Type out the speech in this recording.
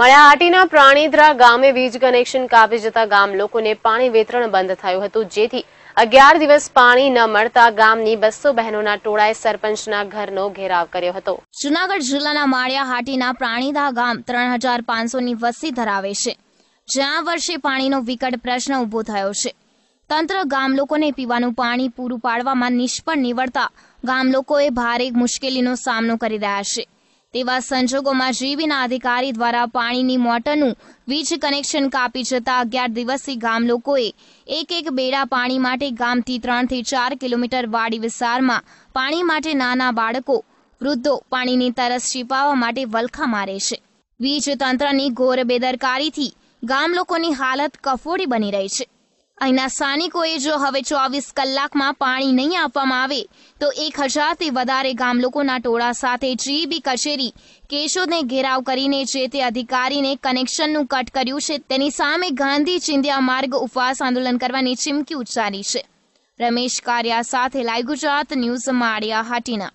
મળ્યાહાટીના પ્રાણીદ્રા ગામે વીજ કનેક્શન કાપી જતા ગામ લોકોને પાણી વિતરણ બંધ થયું હતું જેથી અગિયાર દિવસ પાણી ન મળતા ગામની બસો બહેનોના ટોળાએ સરપંચના ઘરનો ઘેરાવ કર્યો હતો જુનાગઢ જિલ્લાના માળિયાહાટીના પ્રાણીદા ગામ ત્રણ હજાર પાંચસોની વસ્તી ધરાવે છે જ્યાં વર્ષે પાણીનો વિકટ પ્રશ્ન ઉભો થયો છે તંત્ર ગામ લોકોને પીવાનું પાણી પૂરું પાડવામાં નિષ્ફળ નીવડતા ગામ લોકોએ ભારે મુશ્કેલીનો સામનો કરી રહ્યા છે તેવા સંજોગોમાં જીબીના અધિકારી દ્વારા પાણીની મોટરનું વીજ કનેક્શન કાપી જતા અગિયાર દિવસથી ગામ લોકોએ એક એક બેડા પાણી માટે ગામથી ત્રણથી ચાર કિલોમીટર વાડી વિસ્તારમાં પાણી માટે નાના બાળકો વૃદ્ધો પાણીની તરસ છીપાવવા માટે વલખા મારે છે વીજ તંત્રની ઘોર બેદરકારીથી ગામ લોકોની હાલત કફોડી બની રહી છે અહીંના સ્થાનિકોએ જો હવે ચોવીસ કલાકમાં પાણી નહીં આપવામાં આવે તો એક હજારથી વધારે ગામ લોકોના ટોળા સાથે જીબી કચેરી કેશોદને ઘેરાવ કરીને જે તે અધિકારીને કનેક્શનનું કટ કર્યું છે તેની સામે ગાંધી ચિંધ્યા માર્ગ ઉપવાસ આંદોલન કરવાની ચીમકી ઉચ્ચારી છે રમેશ કારિયા સાથે લાઈ ગુજરાત ન્યૂઝ માળિયા હાટીના